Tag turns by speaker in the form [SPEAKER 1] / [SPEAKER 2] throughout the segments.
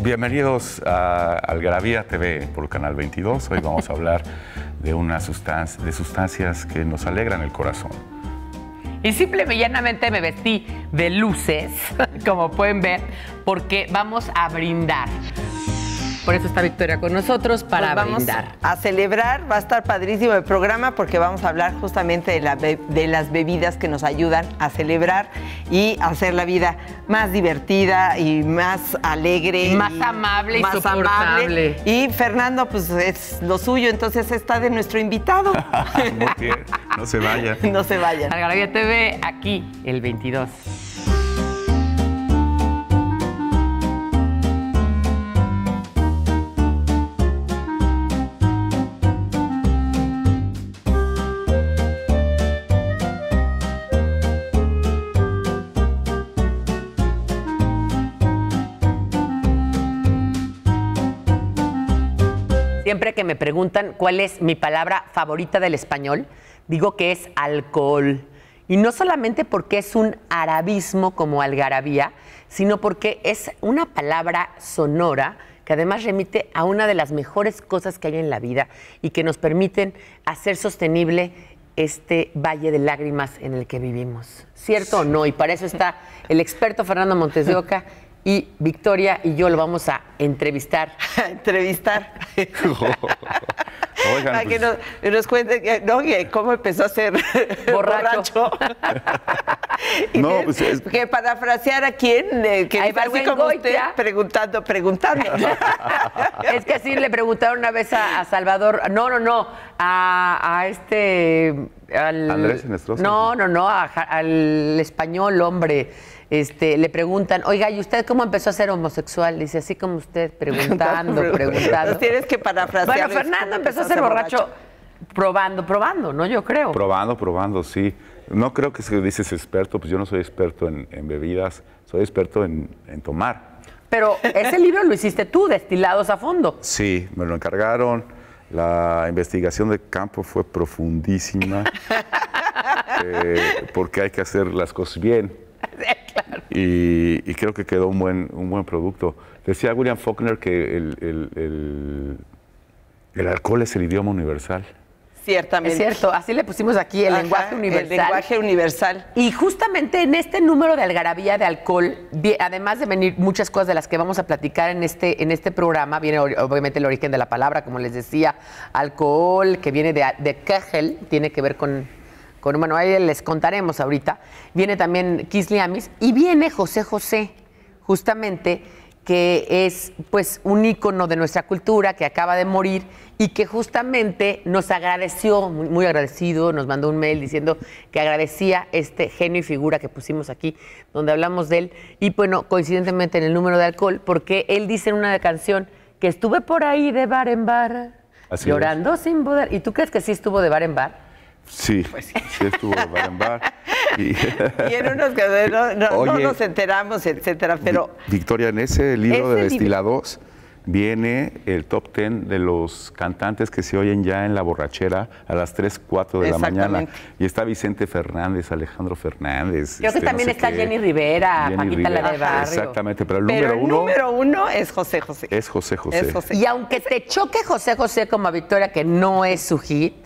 [SPEAKER 1] Bienvenidos a Algarabía TV por Canal 22. Hoy vamos a hablar de, una sustancia, de sustancias que nos alegran el corazón.
[SPEAKER 2] Y simplemente llanamente me vestí de luces,
[SPEAKER 3] como pueden ver, porque vamos a brindar. Por eso está Victoria con nosotros para pues vamos brindar. A celebrar, va a estar padrísimo el programa porque vamos a hablar justamente de, las bebidas que nos ayudan a celebrar y hacer la vida más divertida y más alegre. más amable y más soportable. Amable. Y Fernando, pues es lo suyo, entonces está de nuestro invitado.
[SPEAKER 2] no
[SPEAKER 1] se vaya.
[SPEAKER 3] no se vaya. Algarabía TV,
[SPEAKER 2] aquí el 22. Siempre que me preguntan cuál es mi palabra favorita del español, digo que es alcohol. Y no solamente porque es un arabismo como algarabía, sino porque es una palabra sonora que además remite a una de las mejores cosas que hay en la vida y que nos permiten hacer sostenible este valle de lágrimas en el que vivimos. ¿Cierto o no? Y para eso está el experto Fernando Montes de Oca y Victoria y yo lo vamos a entrevistar. entrevistar.
[SPEAKER 1] Oigan, Para que
[SPEAKER 3] pues. nos, cuente ¿no? cómo empezó a ser borracho.
[SPEAKER 1] no, pues,
[SPEAKER 3] parafrasear a quién, eh, que usted, preguntando, preguntando. es que así
[SPEAKER 2] le preguntaron una vez a, Salvador, no, no, no, a, este... Andrés No, no, no, al español, hombre este, le preguntan, oiga, ¿y usted cómo empezó a ser homosexual? Dice, así como usted, preguntando, preguntando. Pues
[SPEAKER 3] tienes que parafrasear. Bueno, Fernando empezó a ser borracho?
[SPEAKER 1] probando, probando, ¿no? Yo creo. Probando, probando, sí. No creo que si dices experto, pues yo no soy experto en, bebidas, soy experto en, tomar.
[SPEAKER 2] Pero ese libro lo hiciste tú, destilados a fondo.
[SPEAKER 1] Sí, me lo encargaron. La investigación de campo fue profundísima, eh, porque hay que hacer las cosas bien y, creo que quedó un buen, un buen producto. Decía William Faulkner que el, alcohol es el idioma universal.
[SPEAKER 2] Ciertamente. Es cierto, así le pusimos aquí el lenguaje universal. El lenguaje universal. Y justamente en este número de algarabía de alcohol, además de venir muchas cosas de las que vamos a platicar en este, en este programa, viene obviamente el origen de la palabra, como les decía, alcohol, que viene de, de Kegel, tiene que ver con con, bueno, ahí les contaremos ahorita. Viene también Kisliamis y viene José José, justamente, que es pues un ícono de nuestra cultura, que acaba de morir y que justamente nos agradeció, muy, agradecido, nos mandó un mail diciendo que agradecía este genio y figura que pusimos aquí, donde hablamos de él, y bueno, coincidentemente en el número de alcohol, porque él dice en una canción que estuve por ahí de bar en bar, llorando sin poder. ¿Y tú crees que sí estuvo de bar en bar?
[SPEAKER 1] Sí, pues sí, estuvo en Y... y, en unos que no, nos
[SPEAKER 3] enteramos, etcétera, pero...
[SPEAKER 1] Victoria, en ese libro de destilados viene el top ten de los cantantes que se oyen ya en la borrachera a las 3, 4 de la mañana. Y está Vicente Fernández, Alejandro Fernández. Creo que este, también está Jenny
[SPEAKER 3] Rivera, Paquita Exactamente,
[SPEAKER 1] pero el número uno... es José José. Es José José. José.
[SPEAKER 3] Y aunque te
[SPEAKER 2] choque José José como a Victoria, que no es su hit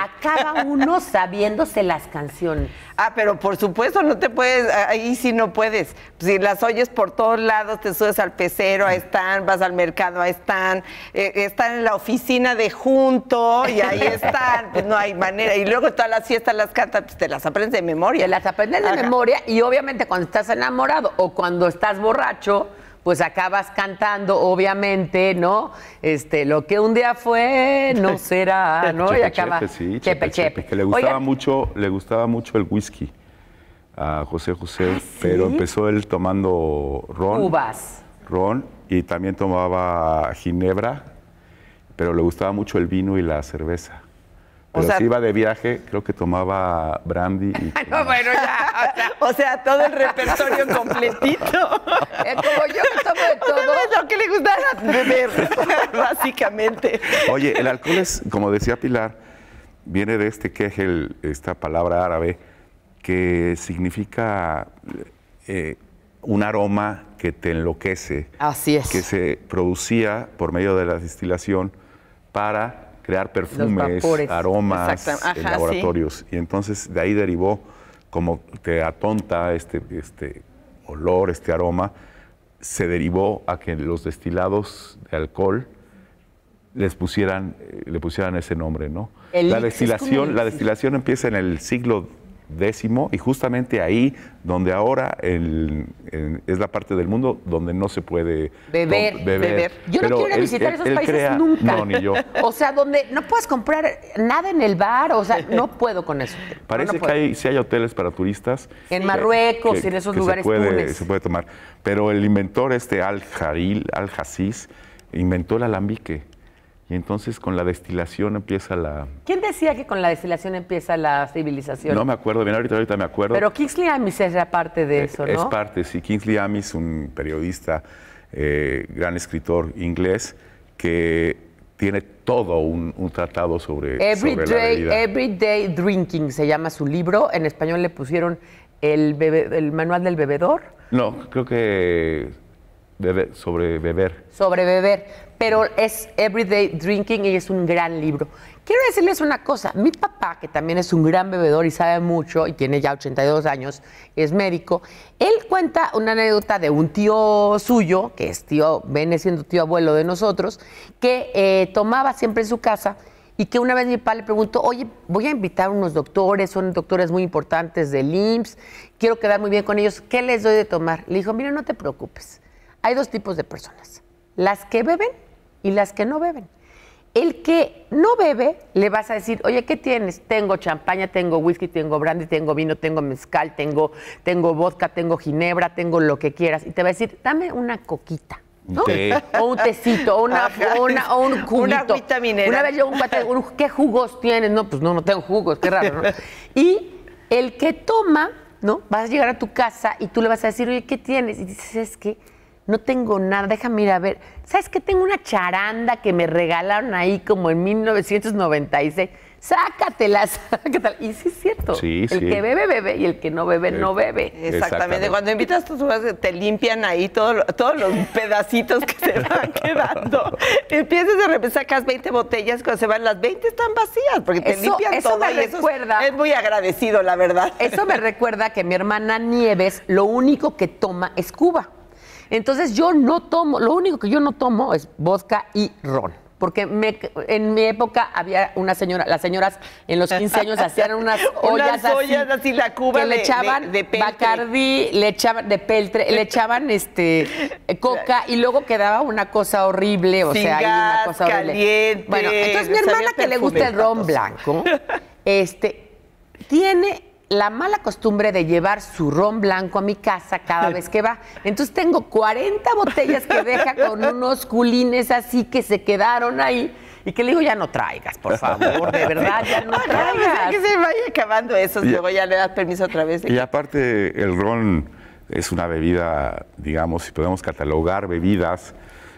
[SPEAKER 2] Acaba uno
[SPEAKER 3] sabiéndose las canciones. Ah, pero por supuesto, no te puedes, ahí sí no puedes. Si las oyes por todos lados, te subes al pecero, ahí están, vas al mercado, ahí están, eh, están en la oficina de junto y ahí están, pues no hay manera. Y luego todas las fiestas las cantas, pues te las aprendes de memoria.
[SPEAKER 2] Te las aprendes de memoria y obviamente cuando estás enamorado o cuando estás borracho, pues acabas cantando, obviamente, ¿no? Este, lo que un día fue, no será, ¿no? Chepe, y Chepe,
[SPEAKER 1] chepe, chepe, Que le gustaba mucho, le gustaba mucho el whisky a José José, ah, pero empezó él tomando ron.
[SPEAKER 2] Uvas.
[SPEAKER 1] Ron, y también tomaba ginebra, pero le gustaba mucho el vino y la cerveza. Pero o sea, si iba de viaje, creo que tomaba brandy. Y
[SPEAKER 3] bueno, ya. O sea, todo el repertorio completito. es eh, como yo que tomo de todo. No, lo que le gustara beber,
[SPEAKER 1] básicamente. Oye, el alcohol es, como decía Pilar, viene de este que es esta palabra árabe, que significa eh, un aroma que te enloquece.
[SPEAKER 3] Así es. Que
[SPEAKER 1] se producía por medio de la destilación para crear perfumes, aromas, en eh, laboratorios. Y entonces de ahí derivó, como te atonta este, este olor, este aroma, se derivó a que los destilados de alcohol les pusieran, eh, le pusieran ese nombre, ¿no? la destilación, la destilación empieza en el siglo décimo, y justamente ahí donde ahora es la parte del mundo donde no se puede beber. Yo no quiero visitar esos países nunca.
[SPEAKER 2] o sea, donde no puedes comprar nada en el bar, o sea, no puedo con eso.
[SPEAKER 1] Parece que hay, sí hay hoteles para turistas. En Marruecos, en esos lugares. Se se puede tomar. Pero el inventor este Al-Jaril, Al-Jasis, inventó el alambique. Y entonces con la destilación empieza la...
[SPEAKER 2] ¿Quién decía que con la destilación empieza la civilización? No
[SPEAKER 1] me acuerdo bien, ahorita, ahorita me acuerdo. Pero
[SPEAKER 2] Kingsley Amis es parte de eh, eso, es, ¿no? Es
[SPEAKER 1] parte, sí. Kingsley Amis, un periodista, eh, gran escritor inglés, que tiene todo un, tratado sobre, day,
[SPEAKER 2] Everyday Drinking se llama su libro. En español le pusieron el, el manual del bebedor.
[SPEAKER 1] No, creo que sobre beber.
[SPEAKER 2] Sobre beber. Pero es Everyday Drinking y es un gran libro. Quiero decirles una cosa. Mi papá, que también es un gran bebedor y sabe mucho, y tiene ya 82 años, es médico, él cuenta una anécdota de un tío suyo, que es tío, viene siendo tío abuelo de nosotros, que eh, tomaba siempre en su casa y que una vez mi papá le preguntó, oye, voy a invitar a unos doctores, son doctores muy importantes del IMSS, quiero quedar muy bien con ellos, ¿qué les doy de tomar? Le dijo, mira, no te preocupes hay dos tipos de personas, las que beben y las que no beben. El que no bebe, le vas a decir, oye, ¿qué tienes? Tengo champaña, tengo whisky, tengo brandy, tengo vino, tengo mezcal, tengo, tengo vodka, tengo ginebra, tengo lo que quieras. Y te va a decir, dame una coquita. ¿no? O un tecito, o, una, o, un juguito. Una vitamina. Una vez yo un ¿qué jugos tienes? No, pues no, no tengo jugos, qué raro, ¿no? Y el que toma, ¿no? Vas a llegar a tu casa y tú le vas a decir, oye, ¿qué tienes? Y dices, es que no tengo nada, déjame ir a ver. ¿Sabes qué? Tengo una charanda que me regalaron ahí como en 1996. Sácatela, tal? Y sí es
[SPEAKER 3] cierto. el que bebe, bebe y el que no bebe, no eh, bebe. Exactamente. Cuando invitas tus te limpian ahí todo, todos los pedacitos que te van quedando. Empiezas a repente sacas 20 botellas, cuando se van las 20 están vacías, porque te limpian todo. y recuerda, es muy agradecido, la verdad. Eso
[SPEAKER 2] me recuerda que mi hermana Nieves lo único que toma es Cuba. Entonces yo no tomo, lo único que yo no tomo es vodka y ron. Porque en mi época había una señora, las señoras en los 15 años hacían unas ollas, unas
[SPEAKER 3] así, que le echaban de, Bacardi,
[SPEAKER 2] le echaban de peltre, le echaban este coca y luego quedaba una cosa horrible, o sea, una cosa horrible. Caliente, bueno, entonces mi hermana que le gusta el ron blanco, este tiene la mala costumbre de llevar su ron blanco a mi casa cada vez que va. Entonces tengo 40 botellas que deja con unos culines así que se quedaron
[SPEAKER 3] ahí. Y que le digo, ya no traigas,
[SPEAKER 2] por favor, de verdad, ya
[SPEAKER 4] no ah, pues, traigas.
[SPEAKER 3] que se vaya acabando eso, luego ya le das permiso otra vez. Y
[SPEAKER 1] aparte, el ron es una bebida, digamos, si podemos catalogar bebidas,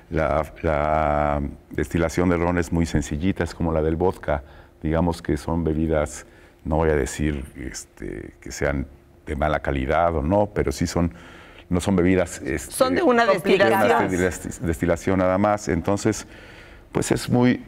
[SPEAKER 1] la, destilación de ron es muy sencillita, es como la del vodka, digamos que son bebidas no voy a decir este, que sean de mala calidad o no, pero sí son, no son bebidas. Este, son de una destilación. De una destilación nada más. Entonces, pues es muy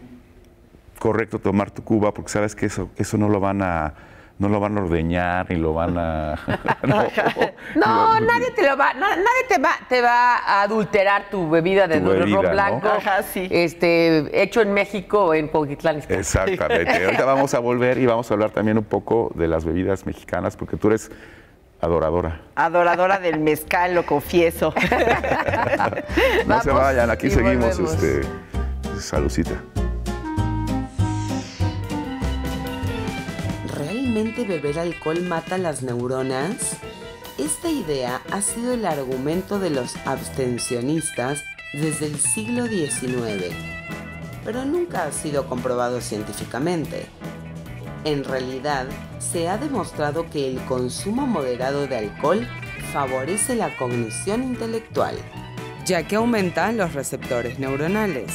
[SPEAKER 1] correcto tomar tu cuba porque sabes que eso, eso no lo van a no lo van a ordeñar ni lo van a. no,
[SPEAKER 2] nadie te va, nadie te va, te va a adulterar tu bebida de blanco. Este, hecho
[SPEAKER 3] en México, en Poquitlán. Exactamente. Ahorita
[SPEAKER 1] vamos a volver y vamos a hablar también un poco de las bebidas mexicanas, porque tú eres adoradora.
[SPEAKER 3] Adoradora del mezcal, lo confieso.
[SPEAKER 1] no se vayan, aquí seguimos, este, salucita.
[SPEAKER 4] beber alcohol mata las neuronas? Esta idea ha sido el argumento de los abstencionistas desde el siglo XIX, pero nunca ha sido comprobado científicamente. En realidad, se ha demostrado que el consumo moderado de alcohol favorece la cognición intelectual, ya que aumentan los receptores neuronales.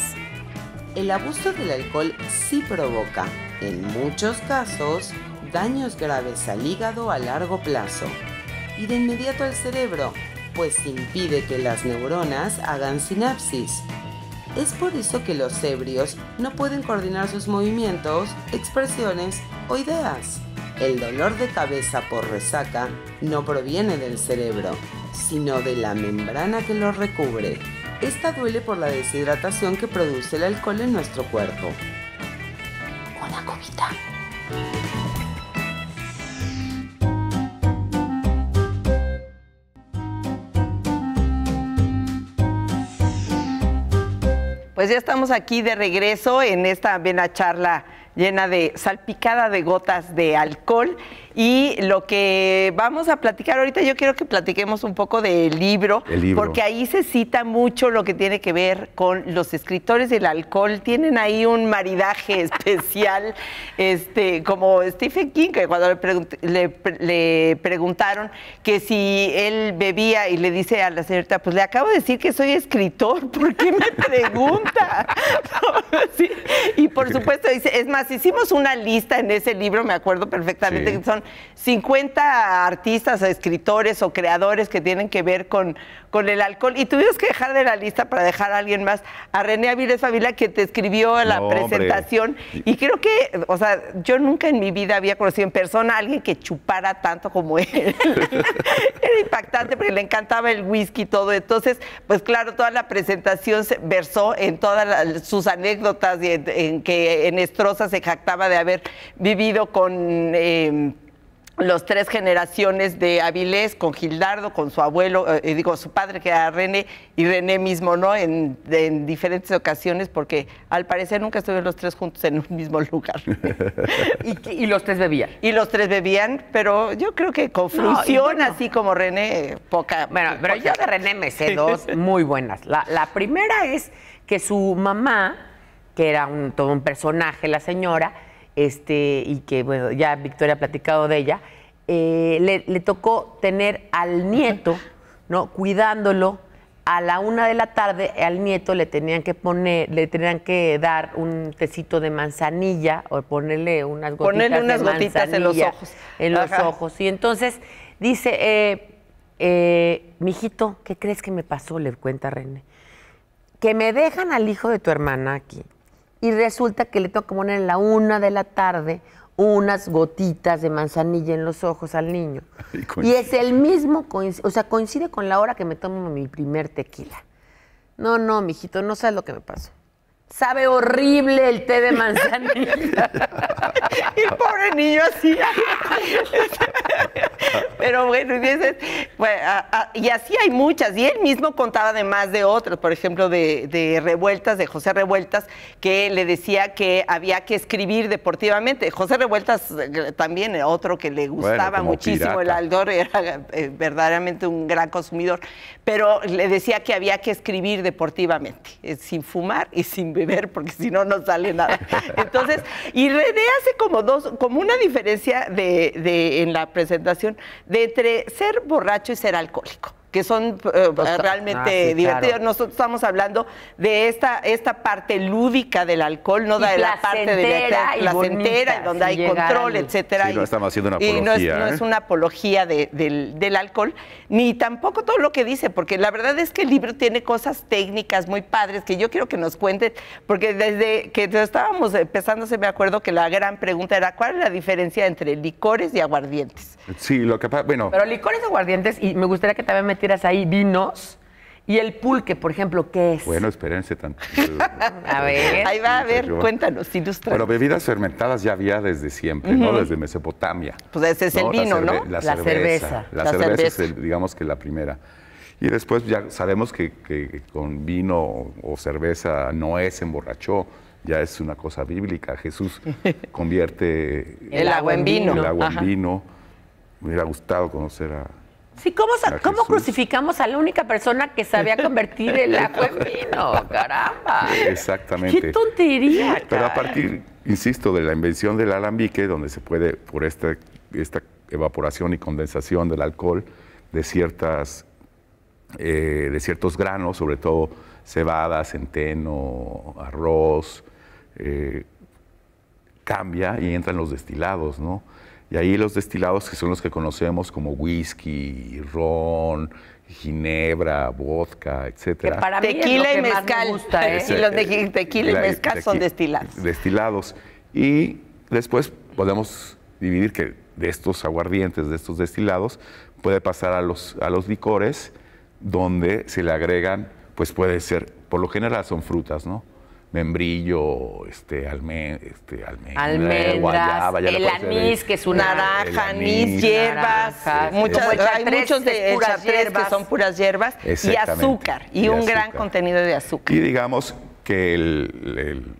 [SPEAKER 4] El abuso del alcohol sí provoca, en muchos casos, daños graves al hígado a largo plazo y de inmediato al cerebro, pues impide que las neuronas hagan sinapsis. Es por eso que los ebrios no pueden coordinar sus movimientos, expresiones o ideas. El dolor de cabeza por resaca no proviene del cerebro, sino de la membrana que lo recubre. Esta duele por la deshidratación que produce el alcohol en nuestro cuerpo. Una cubita?
[SPEAKER 3] Pues ya estamos aquí de regreso en esta amena charla llena de salpicada de gotas de alcohol y lo que vamos a platicar ahorita, yo quiero que platiquemos un poco del libro, porque ahí se cita mucho lo que tiene que ver con los escritores del alcohol. Tienen ahí un maridaje especial, este, como Stephen King, que cuando le, preguntaron que si él bebía y le dice a la señorita, pues le acabo de decir que soy escritor, ¿por qué me pregunta? Y por supuesto, dice, es más, hicimos una lista en ese libro, me acuerdo perfectamente, que son 50 artistas, escritores o creadores que tienen que ver con, con el alcohol. Y tuvimos que dejar de la lista para dejar a alguien más, a René Aviles Favila, que te escribió la presentación. Y creo que, o sea, yo nunca en mi vida había conocido en persona a alguien que chupara tanto como él. Era impactante porque le encantaba el whisky y todo. Entonces, pues claro, toda la presentación se versó en todas sus anécdotas y en, que en se jactaba de haber vivido con... Em, los tres generaciones de Avilés, con Gildardo, con su abuelo, eh, eh, digo, su padre que era René, y René mismo, ¿no? En, diferentes ocasiones, porque al parecer nunca estuvieron los tres juntos en un mismo lugar. y, los tres bebían. Y los tres bebían, pero yo creo que con no, así como René, poca. Bueno, pero yo de René
[SPEAKER 2] me sé dos muy buenas. La, primera es que su mamá, que era todo un personaje, la señora, este, y que bueno, ya Victoria ha platicado de ella, eh, le, tocó tener al nieto, ¿no? Cuidándolo. A la una de la tarde al nieto le tenían que poner, le tenían que dar un tecito de manzanilla o ponerle unas gotitas unas en los ojos. En los ojos. Y entonces dice, eh, eh, mijito, ¿qué crees que me pasó? Le cuenta René. Que me dejan al hijo de tu hermana aquí y resulta que le que poner en la una de la tarde unas gotitas de manzanilla en los ojos al niño. y es el mismo, o sea, coincide con la hora que me tomo mi primer tequila. No, no, mijito, no sabes lo que me pasó. Sabe horrible
[SPEAKER 3] el té de manzanilla. y pobre niño así. Pero bueno, y, pues, y así hay muchas. Y él mismo contaba de más de otros. por ejemplo, de, Revueltas, de José Revueltas, que le decía que había que escribir deportivamente. José Revueltas eh, también, eh, otro que le gustaba muchísimo, el Aldor, era eh, verdaderamente un gran consumidor. Pero le decía que había que escribir deportivamente, sin fumar y sin beber porque si no, no sale nada. Entonces, y René hace como dos, como una diferencia de, de, en la presentación de entre ser borracho y ser alcohólico que son eh, ah, realmente divertidos. Nosotros estamos hablando de esta, esta parte lúdica del alcohol, no de la parte de la placentera, y donde hay control, etcétera. y, no estamos haciendo una apología. Y no, es, ¿eh? una apología del, alcohol, ni tampoco todo lo que dice, porque la verdad es que el libro tiene cosas técnicas muy padres que yo quiero que nos cuente, porque desde que estábamos empezando, se me acuerdo que la gran pregunta era cuál es la diferencia entre licores y aguardientes.
[SPEAKER 1] Sí, lo que pasa, bueno. Pero
[SPEAKER 3] licores y aguardientes, y me gustaría que también metieran ahí, vinos.
[SPEAKER 2] Y el pulque, por ejemplo, ¿qué es? Bueno,
[SPEAKER 1] espérense tanto.
[SPEAKER 2] a ver, ahí va, a ver,
[SPEAKER 1] cuéntanos, ilustra. Bueno, bebidas fermentadas ya había desde siempre, ¿no? Desde Mesopotamia. Pues ese es el vino, ¿no? La, cerveza. La cerveza, es, digamos que, la primera. Y después ya sabemos que, con vino o, cerveza no es emborrachó, ya es una cosa bíblica. Jesús convierte... el, agua en vino. El agua en vino. Me hubiera gustado conocer a
[SPEAKER 2] Sí, ¿cómo, ¿cómo crucificamos a la única persona que sabía convertir el agua en
[SPEAKER 1] vino?
[SPEAKER 2] Caramba.
[SPEAKER 1] Exactamente. Qué
[SPEAKER 2] tontería.
[SPEAKER 1] Pero a partir, insisto, de la invención del alambique, donde se puede, por esta, esta evaporación y condensación del alcohol, de ciertas eh, de ciertos granos, sobre todo cebada, centeno, arroz, eh, cambia y entran los destilados, ¿no? Y ahí los destilados que son los que conocemos como whisky, ron, ginebra, vodka, etcétera. para eh,
[SPEAKER 4] tequila y mezcal. gusta, y los de tequila y mezcal son destilados.
[SPEAKER 1] Destilados. Y después podemos dividir que de estos aguardientes, de estos destilados, puede pasar a los, a los licores, donde se le agregan, pues puede ser, por lo general son frutas, ¿no? membrillo, este, este almendras, guayaba, el anís, que es una naranja, anís, hierbas, muchas,
[SPEAKER 3] de puras hierbas. que son puras hierbas y azúcar y, un gran contenido de
[SPEAKER 1] azúcar. Y digamos que el,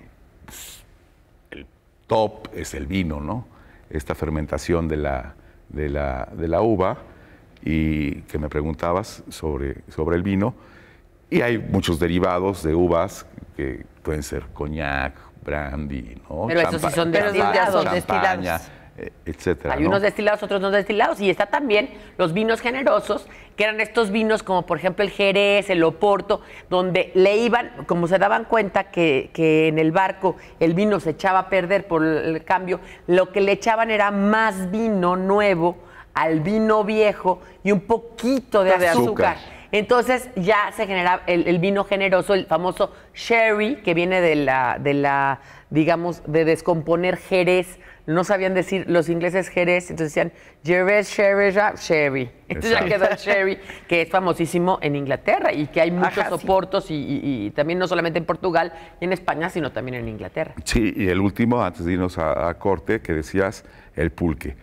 [SPEAKER 1] el, top es el vino, ¿no? Esta fermentación de la, de la, de la uva y que me preguntabas sobre, sobre el vino. Y hay muchos derivados de uvas que, pueden ser coñac, brandy, ¿no? Pero esos sí son destilados, destilados. Eh, etcétera, Hay unos
[SPEAKER 2] destilados, otros no destilados, y está también los vinos generosos, que eran estos vinos como por ejemplo el Jerez, el Oporto, donde le iban, como se daban cuenta que, en el barco el vino se echaba a perder por el cambio, lo que le echaban era más vino nuevo al vino viejo y un poquito de, azúcar entonces ya se genera el, vino generoso, el famoso sherry, que viene de la, de la, digamos, de descomponer jerez. No sabían decir los ingleses jerez, entonces decían jerez, sherry, sherry. Entonces ya queda sherry, que es famosísimo en Inglaterra y que hay muchos soportos y, también no solamente en Portugal y en España, sino también en Inglaterra.
[SPEAKER 1] Sí, y el último, antes de irnos a corte, que decías, el pulque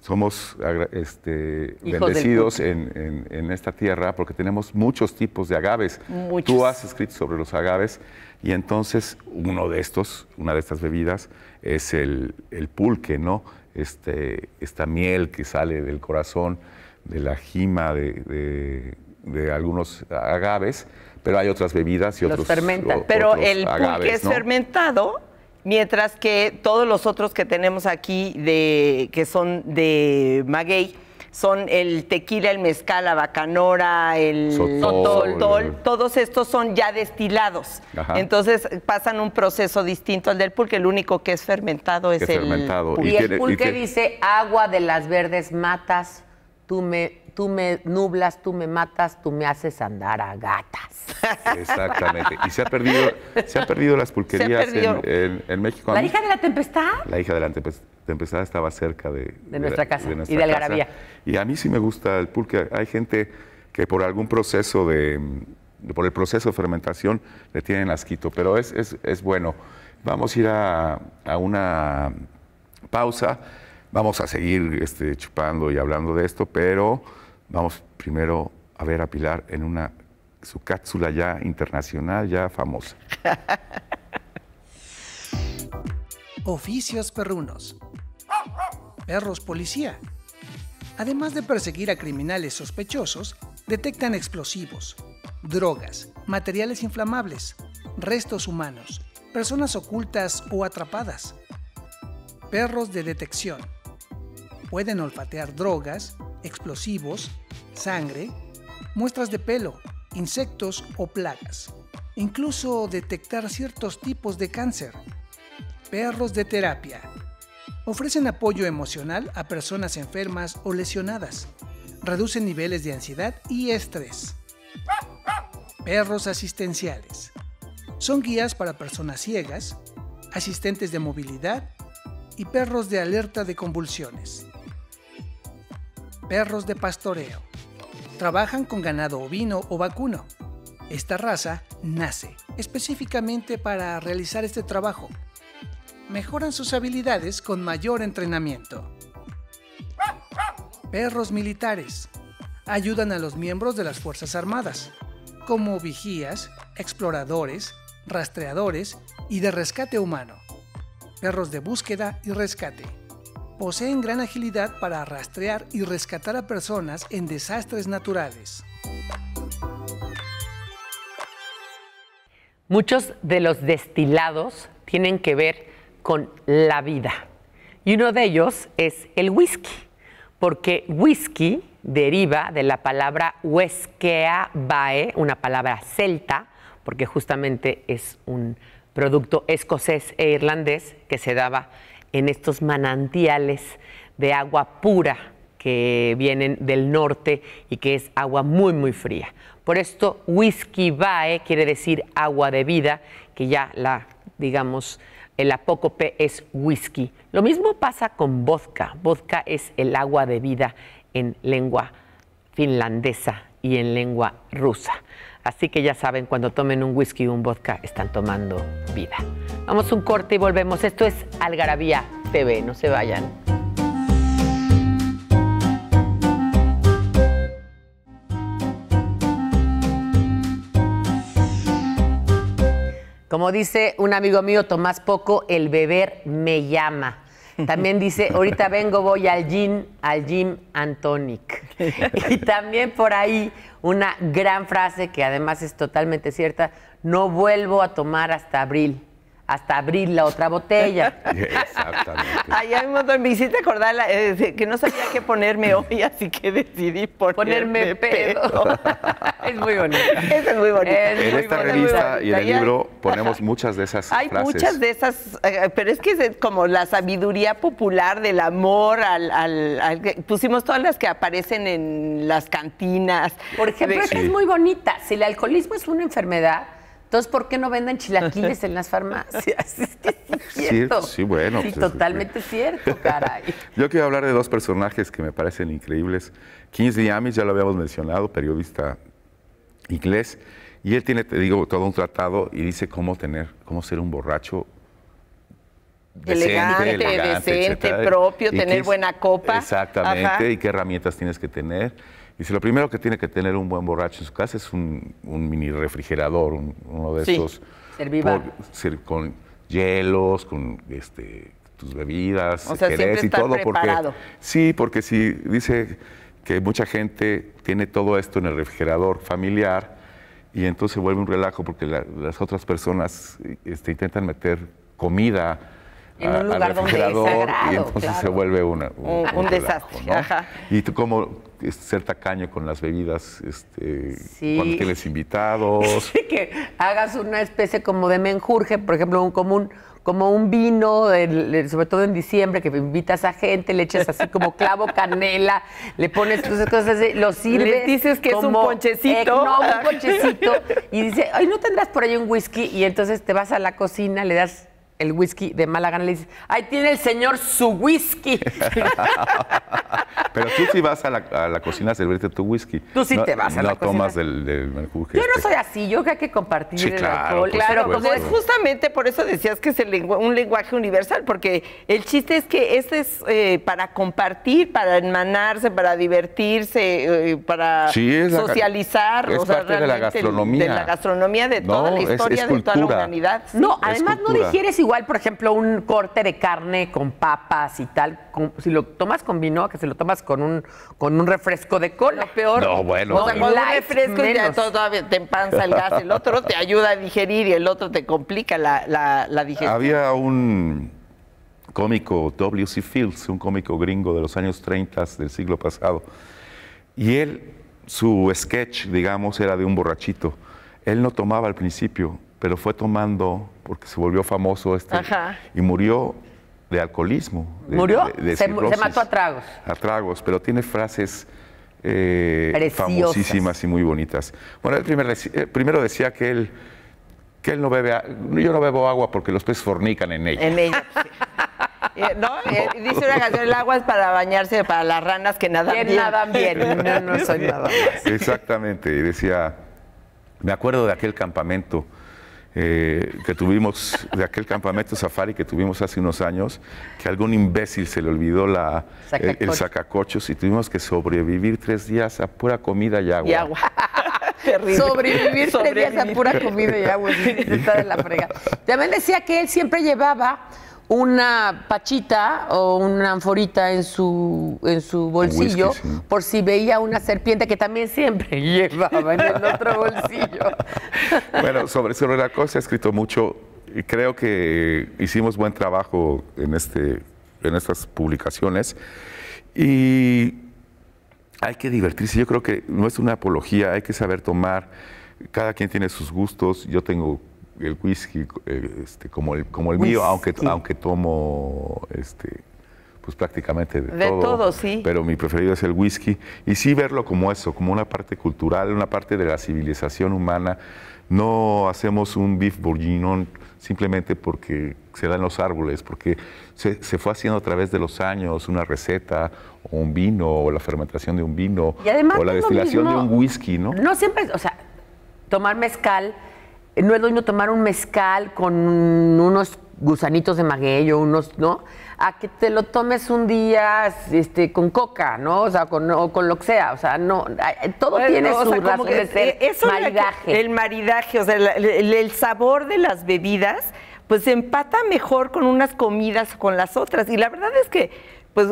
[SPEAKER 1] somos este, bendecidos en, esta tierra porque tenemos muchos tipos de agaves. Tú has escrito sobre los agaves y entonces uno de estos, una de estas bebidas es el, pulque, ¿no? Este, esta miel que sale del corazón, de la jima de, algunos agaves, pero hay otras bebidas y otros. Fermentan. pero el pulque es
[SPEAKER 3] fermentado Mientras que todos los otros que tenemos aquí de, que son de maguey son el tequila, el mezcal, la bacanora, el sotol, todos estos son ya destilados. Entonces pasan un proceso distinto al del pulque, el único que es fermentado es, el pulque. Y, el pulque dice agua de las
[SPEAKER 2] verdes matas, tú me tú me nublas, tú me matas, tú me haces andar a gatas.
[SPEAKER 1] Exactamente. Y se ha perdido, se han perdido las pulquerías En, México. ¿La hija de la tempestad? La hija de la tempestad estaba cerca de, nuestra casa y de Y a mí sí me gusta el pulque. Hay gente que por algún proceso de, por el proceso de fermentación le tienen asquito, pero es, es, es bueno. Vamos a ir a, a una pausa. Vamos a seguir este, chupando y hablando de esto, pero vamos primero a ver a Pilar en una su cápsula ya internacional, ya famosa.
[SPEAKER 5] Oficios perrunos. Perros policía. Además de perseguir a criminales sospechosos, detectan explosivos, drogas, materiales inflamables, restos humanos, personas ocultas o atrapadas. Perros de detección Pueden olfatear drogas, explosivos, sangre, muestras de pelo, insectos o plagas. Incluso detectar ciertos tipos de cáncer. Perros de terapia. Ofrecen apoyo emocional a personas enfermas o lesionadas. Reducen niveles de ansiedad y estrés. Perros asistenciales. Son guías para personas ciegas, asistentes de movilidad y perros de alerta de convulsiones perros de pastoreo. Trabajan con ganado ovino o vacuno. Esta raza nace específicamente para realizar este trabajo. Mejoran sus habilidades con mayor entrenamiento. Perros militares. Ayudan a los miembros de las Fuerzas Armadas, como vigías, exploradores, rastreadores y de rescate humano. Perros de búsqueda y rescate poseen gran agilidad para rastrear y rescatar a personas en desastres naturales.
[SPEAKER 2] Muchos de los destilados tienen que ver con la vida. Y uno de ellos es el whisky, porque whisky deriva de la palabra huesquea bae, una palabra celta, porque justamente es un producto escocés e irlandés que se daba en estos manantiales de agua pura que vienen del norte y que es agua muy, muy fría. Por esto, whisky vae, quiere decir agua de vida, que ya la, digamos, el apócope es whisky. Lo mismo pasa con vodka. Vodka es el agua de vida en lengua finlandesa y en lengua rusa. Así que ya saben, cuando tomen un whisky o un vodka, están tomando vida. Vamos un corte y volvemos. Esto es Algarabía TV. No se vayan. Como dice un amigo mío, Tomás Poco, el beber me llama. También dice, ahorita vengo, voy al gym, al gym Antonic. Y también por ahí una gran frase que además es totalmente cierta, no vuelvo a tomar hasta abril hasta abrir la
[SPEAKER 3] otra botella.
[SPEAKER 4] Exactamente.
[SPEAKER 3] Allá montón. me hiciste acordar eh, que no sabía qué ponerme hoy, así que decidí ponerme, ponerme pedo. es muy bonito. Eso es muy bonito. en esta revista y en el libro
[SPEAKER 1] ponemos muchas de esas Hay muchas
[SPEAKER 3] de esas, eh, pero es que es como la sabiduría popular del amor al, pusimos todas las que aparecen en las cantinas. Por ejemplo, es muy bonita. Si el
[SPEAKER 2] alcoholismo es una enfermedad, entonces, ¿por qué no venden chilaquiles en las farmacias? Es que es cierto. Sí, bueno. Sí, pues, totalmente este, cierto,
[SPEAKER 1] caray. Yo quiero hablar de dos personajes que me parecen increíbles. Kingsley Amis, ya lo habíamos mencionado, periodista inglés, y él tiene, te digo, todo un tratado y dice cómo tener, cómo ser un borracho elegante, decente, propio, tener buena copa. Exactamente, y qué herramientas tienes que tener. Dice, lo primero que tiene que tener un buen borracho en su casa es un, mini refrigerador, uno de esos
[SPEAKER 4] estos.
[SPEAKER 1] con hielos, con este, tus bebidas, o y todo. Preparado. sí, porque si dice que mucha gente tiene todo esto en el refrigerador familiar y entonces vuelve un relajo porque las otras personas este, intentan meter comida en un lugar donde y entonces se vuelve un, desastre. Y tú como ser tacaño con las bebidas, este, cuando tienes invitados.
[SPEAKER 2] que hagas una especie como de menjurje, por ejemplo, un común como un vino, sobre todo en diciembre, que invitas a gente, le echas así como clavo, canela, le pones tus cosas, lo sirves. Le dices que es un ponchecito. Eh, no, un ponchecito. Y dice, ay, ¿no tendrás por ahí un whisky? Y entonces te vas a la cocina, le das el whisky de mala le dices, ahí tiene el señor su whisky.
[SPEAKER 1] Pero tú sí vas a la, cocina a servirte tu whisky. Tú sí te vas a la tomas del, del Yo no este. soy
[SPEAKER 3] así, yo creo que hay compartir el claro, alcohol. Claro, justamente por eso decías que es un lenguaje universal, porque el chiste es que este es eh, para compartir, para enmanarse, para divertirse, eh, para socializar. es o parte de la gastronomía. De la gastronomía de toda la historia, de toda la humanidad. No, además no digieres igual igual, por
[SPEAKER 2] ejemplo, un corte de carne con papas y tal, si lo tomas con vino, que si lo tomas con un, con un refresco de cola. peor. No, bueno. un refresco y
[SPEAKER 3] te empanza el gas. El otro te ayuda a digerir y el otro te complica la, la, la digestión.
[SPEAKER 1] Había un cómico, W.C. Fields, un cómico gringo de los años 30 del siglo pasado, y él, su sketch, digamos, era de un borrachito. Él no tomaba al principio, pero fue tomando, porque se volvió famoso este, y murió de alcoholismo. ¿Murió? se, mató a tragos. A tragos, pero tiene frases eh, famosísimas y muy bonitas. Bueno, él eh, primero decía que él, que él no bebe, yo no bebo agua porque los peces fornican en ella. En
[SPEAKER 3] ella, eh, Dice una canción, el agua es para bañarse, para las ranas que nadan bien. nadan bien. No, no soy nada
[SPEAKER 1] Exactamente, y decía, me acuerdo de aquel campamento eh, que tuvimos, de aquel campamento safari que tuvimos hace unos años, que algún imbécil se le olvidó la, eh, el, sacacochos y tuvimos que sobrevivir tres días a pura comida y agua.
[SPEAKER 3] Sobrevivir,
[SPEAKER 2] tres días a pura comida y agua. Está de la frega. También decía que él siempre llevaba una pachita o una anforita en su, en su bolsillo por si veía una serpiente que también siempre llevaba en el otro bolsillo.
[SPEAKER 1] bueno, sobre, sobre la cosa he escrito mucho y creo que hicimos buen trabajo en, este, en estas publicaciones y hay que divertirse. Yo creo que no es una apología, hay que saber tomar. Cada quien tiene sus gustos, yo tengo el whisky eh, este, como el, como el mío, aunque, aunque tomo este, pues prácticamente de, de todo, sí. Pero mi preferido es el whisky. Y sí verlo como eso, como una parte cultural, una parte de la civilización humana. No hacemos un beef bourguignon simplemente porque se da en los árboles, porque se, se, fue haciendo a través de los años una receta o un vino o la fermentación de un vino o la destilación de un whisky, ¿no?
[SPEAKER 2] No siempre, o sea, tomar mezcal no es lo tomar un mezcal con unos gusanitos de maguey o unos, ¿no? A que te lo tomes un día este, con coca, ¿no? O sea, con, o con lo que sea. O sea, no, todo tiene su o e-, maridaje.
[SPEAKER 3] El maridaje, o sea, el, sabor de las bebidas, pues empata mejor con unas comidas o con las otras. Y la verdad es que pues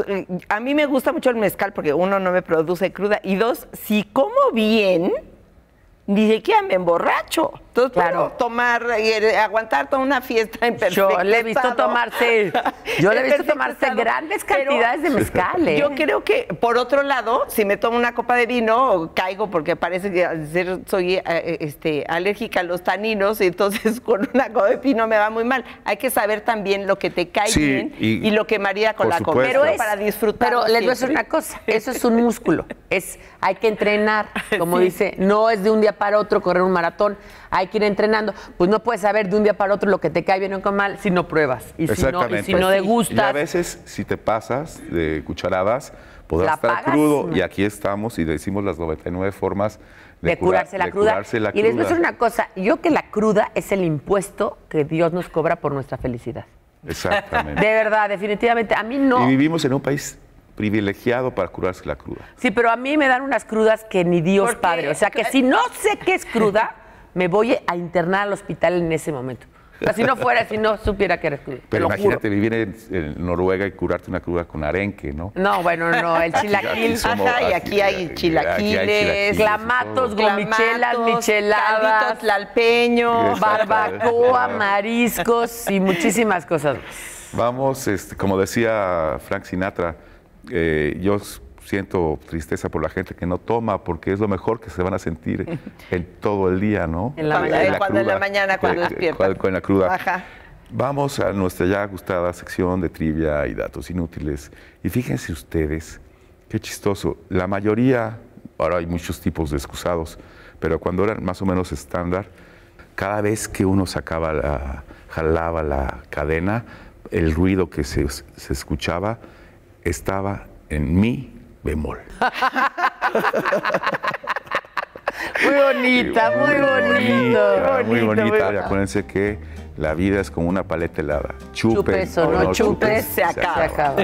[SPEAKER 3] a mí me gusta mucho el mezcal porque uno no me produce cruda y dos, si como bien, ni siquiera me emborracho. Entonces, claro, y tomar, aguantar toda una fiesta en perfecto Yo le he visto tomarse, yo le he visto tomarse grandes cantidades de mezcal. Yo creo que, por otro lado, si me tomo una copa de vino, caigo porque parece que soy eh, eh, este, alérgica a los taninos, y entonces con una copa de vino me va muy mal. Hay que saber también lo que te cae bien y, lo que maría con la copa. Pero es, para disfrutar. Pero les voy a decir una cosa,
[SPEAKER 2] eso es un músculo, es, hay que entrenar, como dice, no es de un día para otro correr un maratón, hay que ir entrenando. Pues no puedes saber de un día para otro lo que te cae bien o mal si no pruebas y si no, y si pues Y a
[SPEAKER 1] veces, si te pasas de cucharadas, podrás estar crudo. Y aquí estamos y decimos las 99 formas de, curarse, la cruda. Y les voy a decir una
[SPEAKER 2] cosa, yo que la cruda es el impuesto que Dios nos cobra por nuestra felicidad.
[SPEAKER 1] Exactamente. De
[SPEAKER 2] verdad, definitivamente. A mí no. Y
[SPEAKER 1] vivimos en un país privilegiado para curarse la cruda.
[SPEAKER 2] Sí, pero a mí me dan unas crudas que ni Dios padre. O sea, que si no sé qué es cruda, me voy a internar al hospital en ese momento. O sea, si no fuera, si no supiera que era cruda. Pero imagínate
[SPEAKER 1] vivir en, Noruega y curarte una cruda con arenque, ¿no?
[SPEAKER 2] No, bueno, no, el chilaquil. ajá, y aquí eh, hay chilaquiles, clamatos, gomichelas, micheladas, lalpeño, barbacoa, mariscos y muchísimas cosas
[SPEAKER 1] Vamos, este, como decía Frank Sinatra, eh, yo siento tristeza por la gente que no toma porque es lo mejor que se van a sentir en todo el día, ¿no? En la, mañana, cuando en la cruda. Ajá. Vamos a nuestra ya gustada sección de trivia y datos inútiles. Y fíjense ustedes, qué chistoso. La mayoría, ahora hay muchos tipos de excusados, pero cuando eran más o menos estándar, cada vez que uno sacaba la, jalaba la cadena, el ruido que se, se escuchaba estaba en mi bemol.
[SPEAKER 2] Muy bonita, muy, bonito.
[SPEAKER 4] bonita. Muy bonita.
[SPEAKER 1] acuérdense que la vida es como una paleta helada. Chupes, o no, chupes, Se
[SPEAKER 4] acaba.